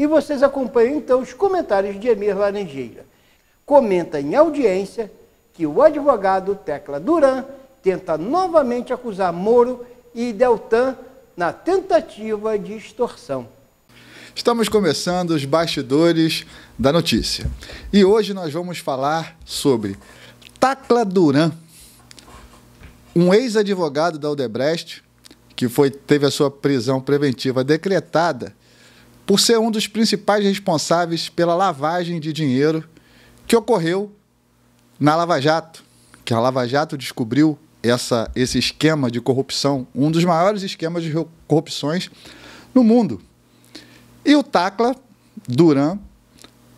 E vocês acompanham então os comentários de Emir Laranjeira. Comenta em audiência que o advogado Tecla Duran tenta novamente acusar Moro e Deltan na tentativa de extorsão. Estamos começando os bastidores da notícia. E hoje nós vamos falar sobre Tacla Duran, um ex-advogado da Odebrecht, que foi, teve a sua prisão preventiva decretada por ser um dos principais responsáveis pela lavagem de dinheiro que ocorreu na Lava Jato, que a Lava Jato descobriu essa, esse esquema de corrupção, um dos maiores esquemas de corrupções no mundo. E o Tacla Duran,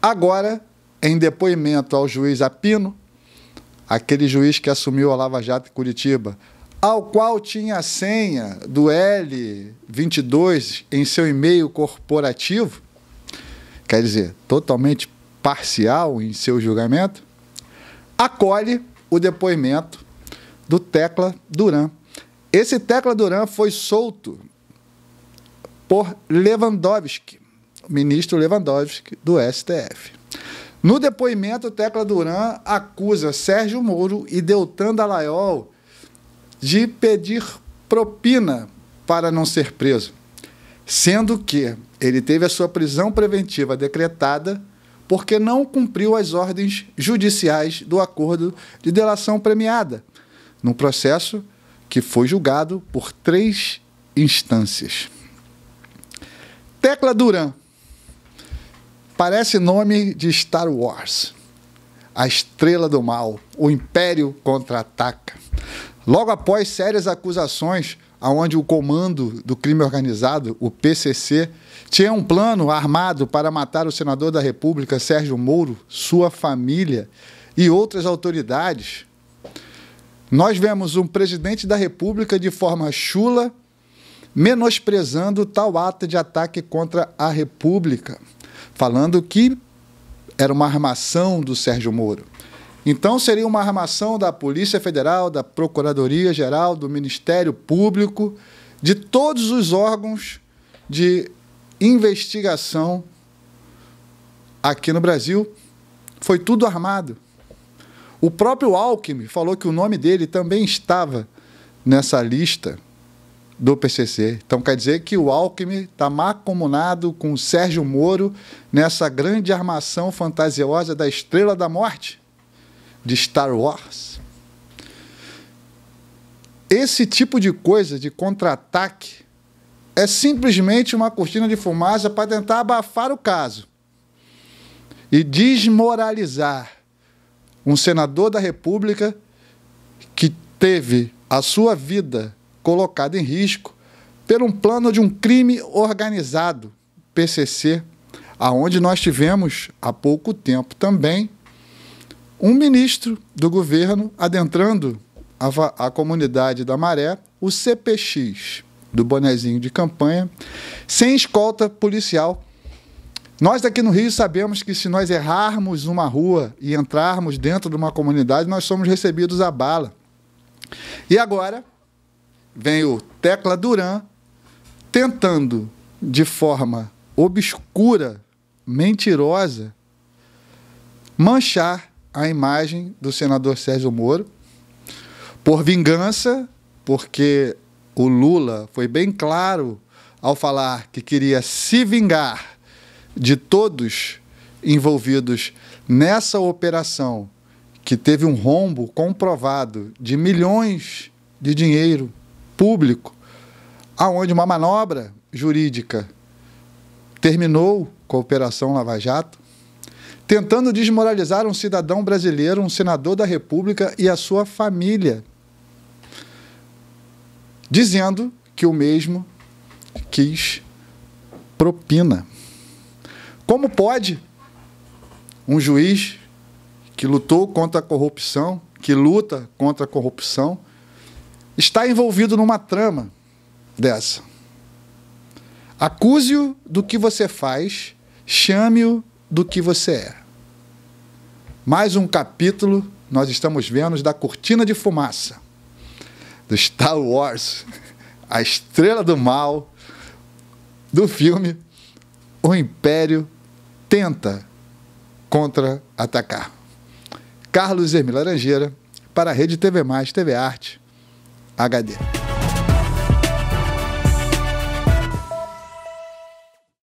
agora em depoimento ao juiz Apino, aquele juiz que assumiu a Lava Jato em Curitiba, ao qual tinha a senha do L22 em seu e-mail corporativo, quer dizer, totalmente parcial em seu julgamento, acolhe o depoimento do Tecla Duran. Esse Tecla Duran foi solto por Lewandowski, ministro Lewandowski do STF. No depoimento, Tecla Duran acusa Sérgio Moro e Deltan Dallaiol de pedir propina para não ser preso, sendo que ele teve a sua prisão preventiva decretada porque não cumpriu as ordens judiciais do acordo de delação premiada, num processo que foi julgado por três instâncias. Tecla Duran. Parece nome de Star Wars. A estrela do mal, o império contra-ataca. Logo após sérias acusações, aonde o Comando do Crime Organizado, o PCC, tinha um plano armado para matar o senador da República Sérgio Moro, sua família e outras autoridades, nós vemos um presidente da República de forma chula menosprezando tal ato de ataque contra a República, falando que era uma armação do Sérgio Moro. Então, seria uma armação da Polícia Federal, da Procuradoria Geral, do Ministério Público, de todos os órgãos de investigação aqui no Brasil. Foi tudo armado. O próprio Alckmin falou que o nome dele também estava nessa lista do PCC. Então quer dizer que o Alckmin está macomunado com o Sérgio Moro nessa grande armação fantasiosa da Estrela da Morte? de Star Wars. Esse tipo de coisa de contra-ataque é simplesmente uma cortina de fumaça para tentar abafar o caso e desmoralizar um senador da República que teve a sua vida colocada em risco por um plano de um crime organizado, PCC, aonde nós tivemos há pouco tempo também um ministro do governo adentrando a, a comunidade da Maré, o CPX, do bonezinho de campanha, sem escolta policial. Nós daqui no Rio sabemos que se nós errarmos uma rua e entrarmos dentro de uma comunidade, nós somos recebidos a bala. E agora vem o Tecla Duran tentando, de forma obscura, mentirosa, manchar a imagem do senador Sérgio Moro por vingança, porque o Lula foi bem claro ao falar que queria se vingar de todos envolvidos nessa operação que teve um rombo comprovado de milhões de dinheiro público, aonde uma manobra jurídica terminou com a operação Lava Jato, tentando desmoralizar um cidadão brasileiro, um senador da República e a sua família, dizendo que o mesmo quis propina. Como pode um juiz que lutou contra a corrupção, que luta contra a corrupção, estar envolvido numa trama dessa? Acuse-o do que você faz, chame-o do que você é. Mais um capítulo nós estamos vendo da cortina de fumaça do Star Wars, a estrela do mal do filme O Império tenta contra-atacar. Carlos Hermílio Laranjeira para a Rede TV Mais, TV Arte, HD.